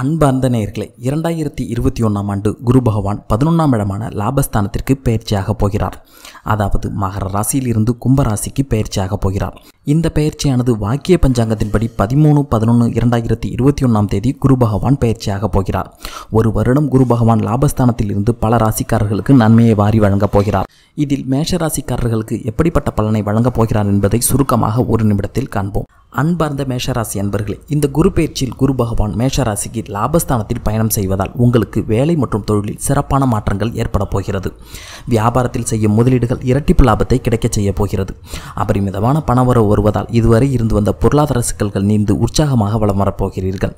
அன்பு அந்த நேயர்களே இரண்டாயிரத்தி இருபத்தி ஒன்றாம் ஆண்டு குரு பகவான் பதினொன்றாம் இடமான லாபஸ்தானத்திற்கு பயிற்சியாக போகிறார் அதாவது மகர ராசியிலிருந்து கும்பராசிக்கு பயிற்சியாக போகிறார் இந்த பயிற்சியானது வாக்கிய பஞ்சாங்கத்தின்படி பதிமூணு பதினொன்று இரண்டாயிரத்தி இருபத்தி ஒன்றாம் தேதி குரு பகவான் பயிற்சியாக போகிறார் ஒரு வருடம் குரு பகவான் லாபஸ்தானத்தில் இருந்து பல ராசிக்காரர்களுக்கு நன்மையை வாரி வழங்கப் போகிறார் இதில் மேஷ ராசிக்காரர்களுக்கு எப்படிப்பட்ட பலனை வழங்கப் போகிறார் என்பதை சுருக்கமாக ஒரு நிமிடத்தில் காண்போம் அன்பார்ந்த மேஷராசி அன்பர்களே இந்த குரு பயிற்சியில் குரு பகவான் மேஷராசிக்கு லாபஸ்தானத்தில் பயணம் செய்வதால் உங்களுக்கு வேலை மற்றும் தொழிலில் சிறப்பான மாற்றங்கள் ஏற்பட போகிறது வியாபாரத்தில் செய்யும் முதலீடுகள் இரட்டிப்பு லாபத்தை கிடைக்கச் செய்ய போகிறது அபரிமிதமான பணவரவு வருவதால் இதுவரை இருந்து வந்த பொருளாதார சிக்கல்கள் நீந்து உற்சாகமாக வளம் வரப்போகிறீர்கள்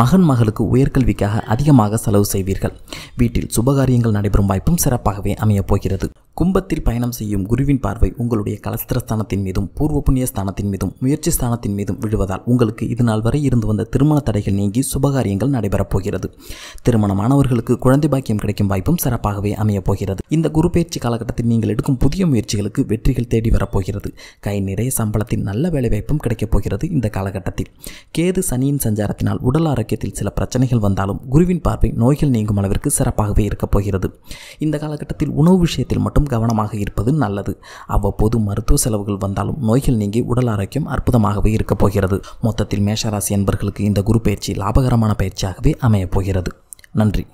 மகன் மகளுக்கு உயர்கல்விக்காக அதிகமாக செலவு செய்வீர்கள் வீட்டில் சுபகாரியங்கள் நடைபெறும் வாய்ப்பும் சிறப்பாகவே அமையப் போகிறது கும்பத்தில் பயணம் செய்யும் குருவின் பார்வை உங்களுடைய கலஸ்திரஸ்தானத்தின் மீதும் பூர்வ புண்ணிய ஸ்தானத்தின் மீதும் முயற்சி ஸ்தானத்தின் மீதும் விழுவதால் உங்களுக்கு இது நாள் வரை இருந்து வந்த திருமண தடைகள் நீங்கி சுபகாரியங்கள் நடைபெறப் போகிறது திருமணமானவர்களுக்கு குழந்தை பாக்கியம் கிடைக்கும் வாய்ப்பும் சிறப்பாகவே அமையப் போகிறது இந்த குரு பயிற்சி காலகட்டத்தில் நீங்கள் எடுக்கும் புதிய முயற்சிகளுக்கு வெற்றிகள் தேடி வரப்போகிறது கை நிறைய சம்பளத்தின் நல்ல வேலைவாய்ப்பும் கிடைக்கப் போகிறது இந்த காலகட்டத்தில் கேது சனியின் சஞ்சாரத்தினால் உடல் ஆரோக்கியத்தில் சில பிரச்சனைகள் வந்தாலும் குருவின் பார்வை நோய்கள் நீங்கும் அளவிற்கு சிறப்பாகவே இருக்கப் போகிறது இந்த காலகட்டத்தில் உணவு விஷயத்தில் மட்டும் மட்டும் கவனமாக இருப்பது நல்லது அவ்வப்போது மருத்துவ செலவுகள் வந்தாலும் நோய்கள் நீங்கி உடல் ஆரோக்கியம் அற்புதமாகவே இருக்கப் போகிறது மொத்தத்தில் மேஷராசி என்பர்களுக்கு இந்த குரு பயிற்சி லாபகரமான பயிற்சியாகவே அமையப் போகிறது நன்றி